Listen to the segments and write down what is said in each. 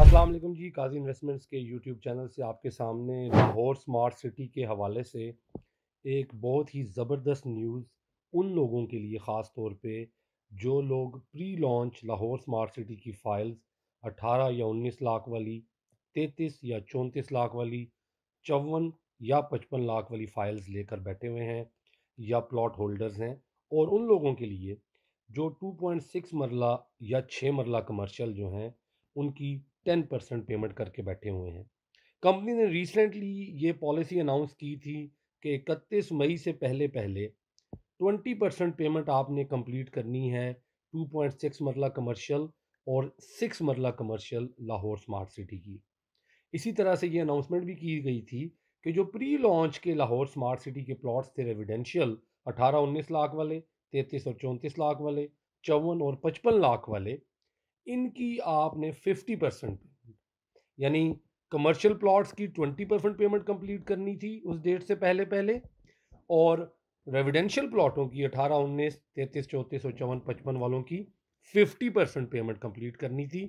Aslam ji Kazi investments के YouTube channel से आपके सामने लाहौर स्मार्ट सिटी के हवाले से एक बहुत ही ज़बरदस्त न्यूज़ उन लोगों के लिए ख़ास तौर पे जो लोग pre launch Lahore smart city की फ़ाइल्स 18 या 19 लाख वाली 33 या 34 लाख वाली चौवन या 55 लाख वाली फ़ाइल्स लेकर बैठे हुए हैं या प्लॉट होल्डर्स हैं और उन लोगों के लिए जो सिक्स मरला या छः मरला कमर्शल जो हैं उनकी टेन परसेंट पेमेंट करके बैठे हुए हैं कंपनी ने रिसेंटली ये पॉलिसी अनाउंस की थी कि इकतीस मई से पहले पहले ट्वेंटी परसेंट पेमेंट आपने कंप्लीट करनी है two point six marla commercial और six marla commercial Lahore smart city की इसी तरह से ये अनाउंसमेंट भी की गई थी कि जो प्री लॉन्च के लाहौर स्मार्ट सिटी के प्लॉट्स थे रेविडेंशियल अठारह उन्नीस लाख वाले तैंतीस और चौंतीस लाख वाले चौवन और पचपन लाख वाले इनकी आपने 50 परसेंट यानी कमर्शियल प्लॉट्स की 20 परसेंट पेमेंट कंप्लीट करनी थी उस डेट से पहले पहले और रेविडेंशियल प्लॉटों की अठारह उन्नीस तैंतीस चौंतीस और चौवन पचपन वालों की 50 परसेंट पेमेंट कंप्लीट करनी थी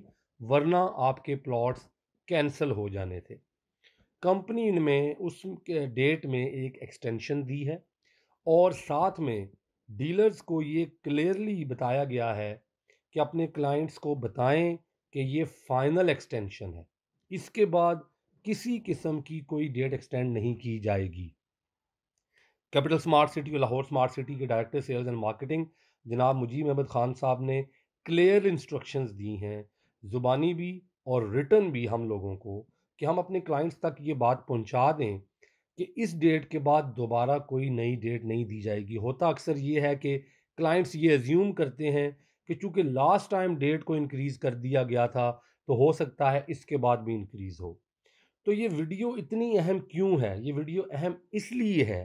वरना आपके प्लॉट्स कैंसिल हो जाने थे कंपनी इनमें उस डेट में एक एक्सटेंशन दी है और साथ में डीलर्स को ये क्लियरली बताया गया है कि अपने क्लाइंट्स को बताएं कि ये फ़ाइनल एक्सटेंशन है इसके बाद किसी किस्म की कोई डेट एक्सटेंड नहीं की जाएगी कैपिटल स्मार्ट सिटी और लाहौर स्मार्ट सिटी के डायरेक्टर सेल्स एंड मार्केटिंग जनाब मुजीब अहमद खान साहब ने क्लियर इंस्ट्रक्शंस दी हैं ज़ुबानी भी और रिटर्न भी हम लोगों को कि हम अपने क्लाइंट्स तक ये बात पहुंचा दें कि इस डेट के बाद दोबारा कोई नई डेट नहीं दी जाएगी होता अक्सर ये है कि क्लाइंट्स ये एज्यूम करते हैं कि चूंकि लास्ट टाइम डेट को इंक्रीज़ कर दिया गया था तो हो सकता है इसके बाद भी इंक्रीज़ हो तो ये वीडियो इतनी अहम क्यों है ये वीडियो अहम इसलिए है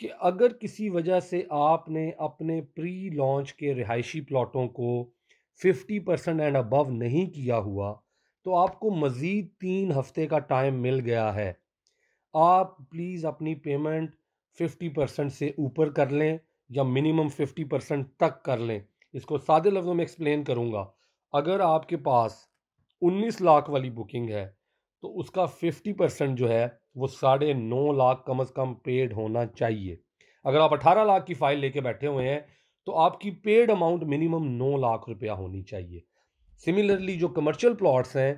कि अगर किसी वजह से आपने अपने प्री लॉन्च के रिहायशी प्लॉटों को 50 परसेंट एंड अबव नहीं किया हुआ तो आपको मज़ीद तीन हफ्ते का टाइम मिल गया है आप प्लीज़ अपनी पेमेंट 50 परसेंट से ऊपर कर लें या मिनिमम 50 परसेंट तक कर लें इसको सादे लफ्ज़ों में एक्सप्लेन करूँगा अगर आपके पास उन्नीस लाख वाली बुकिंग है तो उसका फिफ्टी परसेंट जो है वो साढ़े नौ लाख कम अज़ कम पेड होना चाहिए अगर आप अठारह लाख की फ़ाइल लेके बैठे हुए हैं तो आपकी पेड अमाउंट मिनिमम नौ लाख रुपया होनी चाहिए सिमिलरली जो कमर्शियल प्लॉट्स हैं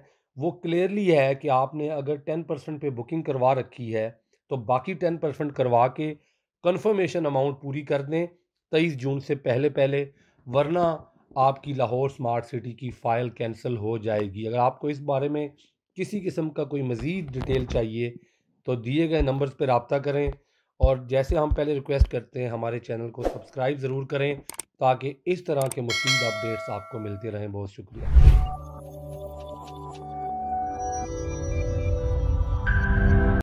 वो क्लियरली है कि आपने अगर टेन परसेंट पे बुकिंग करवा रखी है तो बाकी टेन परसेंट करवा के कन्फर्मेशन अमाउंट पूरी कर दें तेईस जून से पहले पहले वरना आपकी लाहौर स्मार्ट सिटी की फ़ाइल कैंसिल हो जाएगी अगर आपको इस बारे में किसी किस्म का कोई मज़ीद डिटेल चाहिए तो दिए गए नंबर्स पर रबता करें और जैसे हम पहले रिक्वेस्ट करते हैं हमारे चैनल को सब्सक्राइब ज़रूर करें ताकि इस तरह के मुफीद अपडेट्स आपको मिलते रहें बहुत शुक्रिया